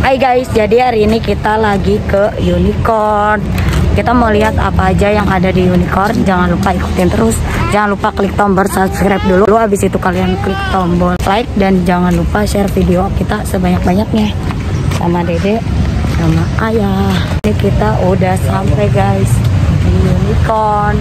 Hai guys, jadi hari ini kita lagi ke unicorn. Kita mau lihat apa aja yang ada di unicorn. Jangan lupa ikutin terus. Jangan lupa klik tombol subscribe dulu. Lalu habis itu kalian klik tombol like dan jangan lupa share video kita sebanyak-banyaknya sama Dede sama Ayah. Ini kita udah sampai guys di unicorn.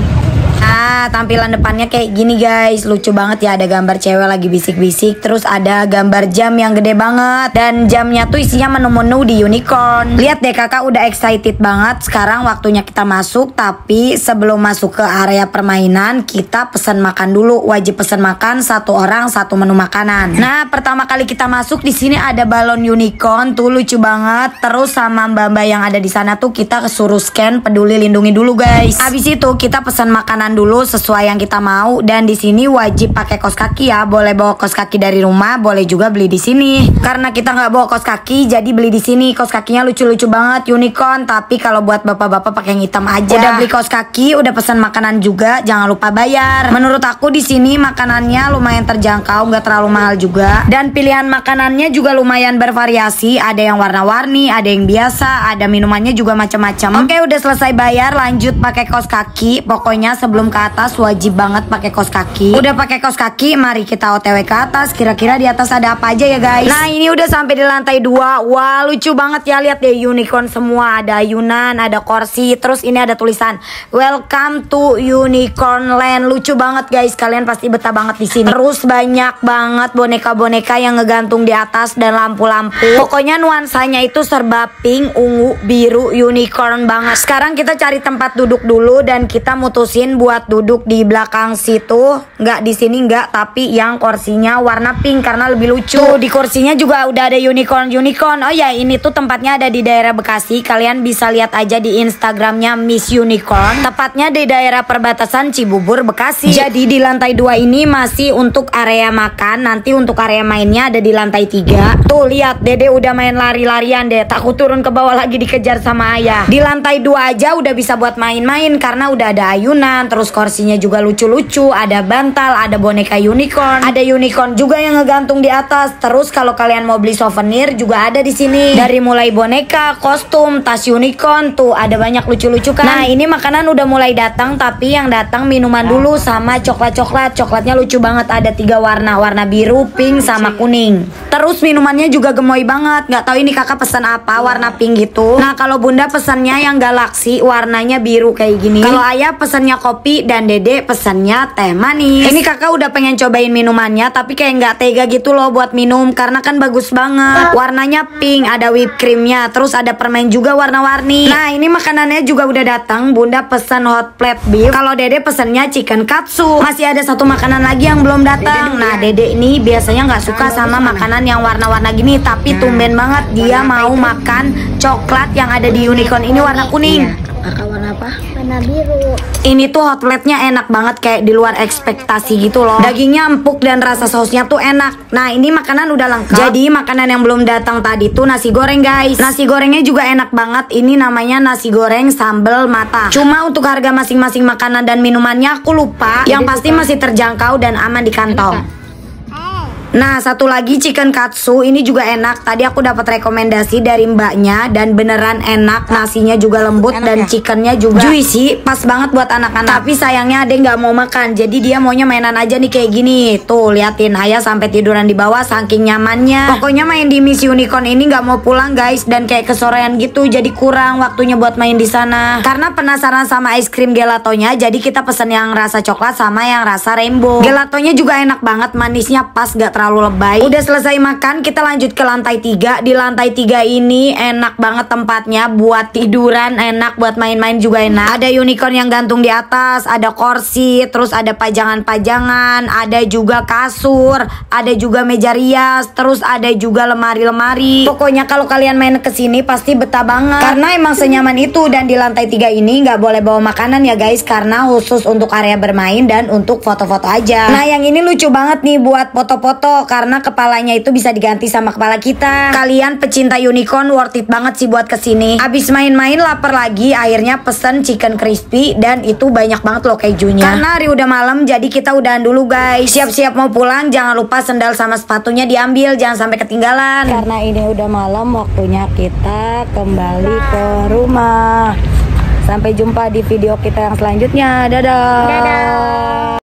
Nah, tampilan depannya kayak gini guys. Lucu banget ya ada gambar cewek lagi bisik-bisik, terus ada gambar jam yang gede banget dan jamnya tuh isinya menu-menu di unicorn. Lihat deh Kakak udah excited banget. Sekarang waktunya kita masuk, tapi sebelum masuk ke area permainan, kita pesan makan dulu. Wajib pesan makan satu orang satu menu makanan. Nah, pertama kali kita masuk di sini ada balon unicorn tuh lucu banget. Terus sama Mbak-mbak yang ada di sana tuh kita kesuruh scan peduli lindungi dulu guys. Habis itu kita pesan makanan jalan dulu sesuai yang kita mau dan di sini wajib pakai kos kaki ya. Boleh bawa kos kaki dari rumah, boleh juga beli di sini. Karena kita nggak bawa kos kaki, jadi beli di sini. Kos kakinya lucu-lucu banget, unicorn. Tapi kalau buat bapak-bapak pakai yang hitam aja. Udah beli kos kaki, udah pesan makanan juga, jangan lupa bayar. Menurut aku di sini makanannya lumayan terjangkau, nggak terlalu mahal juga. Dan pilihan makanannya juga lumayan bervariasi. Ada yang warna-warni, ada yang biasa, ada minumannya juga macam-macam. Oke, udah selesai bayar, lanjut pakai kos kaki. Pokoknya sebelum sebelum ke atas wajib banget pakai kos kaki. Udah pakai kos kaki, mari kita OTW ke atas. Kira-kira di atas ada apa aja ya, guys? Nah, ini udah sampai di lantai 2. Wah, lucu banget ya lihat deh unicorn semua. Ada Yunan, ada kursi, terus ini ada tulisan Welcome to Unicorn Land. Lucu banget, guys. Kalian pasti betah banget di sini. Terus banyak banget boneka-boneka yang ngegantung di atas dan lampu-lampu. Pokoknya nuansanya itu serba pink, ungu, biru, unicorn banget. Sekarang kita cari tempat duduk dulu dan kita mutusin buat buat duduk di belakang situ nggak di sini nggak tapi yang kursinya warna pink karena lebih lucu tuh di kursinya juga udah ada unicorn unicorn oh ya ini tuh tempatnya ada di daerah Bekasi kalian bisa lihat aja di Instagramnya Miss Unicorn tepatnya di daerah perbatasan Cibubur Bekasi jadi di lantai dua ini masih untuk area makan nanti untuk area mainnya ada di lantai tiga tuh lihat Dede udah main lari-larian deh takut turun ke bawah lagi dikejar sama ayah di lantai dua aja udah bisa buat main-main karena udah ada ayunan terus terus kursinya juga lucu-lucu, ada bantal, ada boneka unicorn, ada unicorn juga yang ngegantung di atas. Terus kalau kalian mau beli souvenir juga ada di sini. Dari mulai boneka, kostum, tas unicorn tuh ada banyak lucu-lucu kan. Nah, ini makanan udah mulai datang tapi yang datang minuman dulu sama coklat-coklat. Coklatnya lucu banget ada tiga warna, warna biru, pink sama kuning. Terus minumannya juga gemoy banget. Nggak tahu ini Kakak pesan apa, iya. warna pink gitu. Nah, kalau Bunda pesannya yang galaksi warnanya biru kayak gini. Kalau Ayah pesannya kopi kopi dan Dede pesannya teh manis. Ini kakak udah pengen cobain minumannya tapi kayak nggak tega gitu loh buat minum karena kan bagus banget. Warnanya pink, ada whipped creamnya, terus ada permen juga warna-warni. Nah ini makanannya juga udah datang. Bunda pesan hot plate beef. Kalau Dede pesannya chicken katsu. Masih ada satu makanan lagi yang belum datang. Nah ya. Dede ini biasanya nggak suka nah, sama makanan yang warna-warna gini tapi tumben banget dia mau makan coklat yang ada di unicorn ini warna kuning. Iya, apa? Warna biru. Ini tuh hotletnya enak banget kayak di luar ekspektasi gitu loh. Dagingnya empuk dan rasa sausnya tuh enak. Nah ini makanan udah lengkap. Jadi makanan yang belum datang tadi tuh nasi goreng guys. Nasi gorengnya juga enak banget. Ini namanya nasi goreng sambal mata. Cuma untuk harga masing-masing makanan dan minumannya aku lupa. Yang pasti masih terjangkau dan aman di kantong. Nah, satu lagi chicken katsu ini juga enak. Tadi aku dapat rekomendasi dari mbaknya dan beneran enak. Nasinya juga lembut enak dan ya? chickennya juga juicy, pas banget buat anak-anak. Tapi sayangnya Ade nggak mau makan, jadi dia maunya mainan aja nih kayak gini. Tuh, liatin Ayah sampai tiduran di bawah saking nyamannya. Pokoknya main di Miss Unicorn ini nggak mau pulang guys dan kayak kesorean gitu, jadi kurang waktunya buat main di sana. Karena penasaran sama es krim gelatonya, jadi kita pesen yang rasa coklat sama yang rasa rainbow. Gelatonya juga enak banget, manisnya pas gak terlalu lebay Udah selesai makan kita lanjut ke lantai 3 Di lantai 3 ini enak banget tempatnya Buat tiduran enak Buat main-main juga enak Ada unicorn yang gantung di atas Ada kursi, Terus ada pajangan-pajangan Ada juga kasur Ada juga meja rias Terus ada juga lemari-lemari Pokoknya kalau kalian main ke sini pasti betah banget Karena emang senyaman itu Dan di lantai 3 ini nggak boleh bawa makanan ya guys Karena khusus untuk area bermain dan untuk foto-foto aja Nah yang ini lucu banget nih buat foto-foto Naruto karena kepalanya itu bisa diganti sama kepala kita. Kalian pecinta unicorn worth it banget sih buat kesini. Abis main-main lapar lagi, akhirnya pesen chicken crispy dan itu banyak banget loh kejunya. Karena hari udah malam, jadi kita udahan dulu guys. Siap-siap mau pulang, jangan lupa sendal sama sepatunya diambil, jangan sampai ketinggalan. Karena ini udah malam, waktunya kita kembali ke rumah. Sampai jumpa di video kita yang selanjutnya. Dadah. Dadah.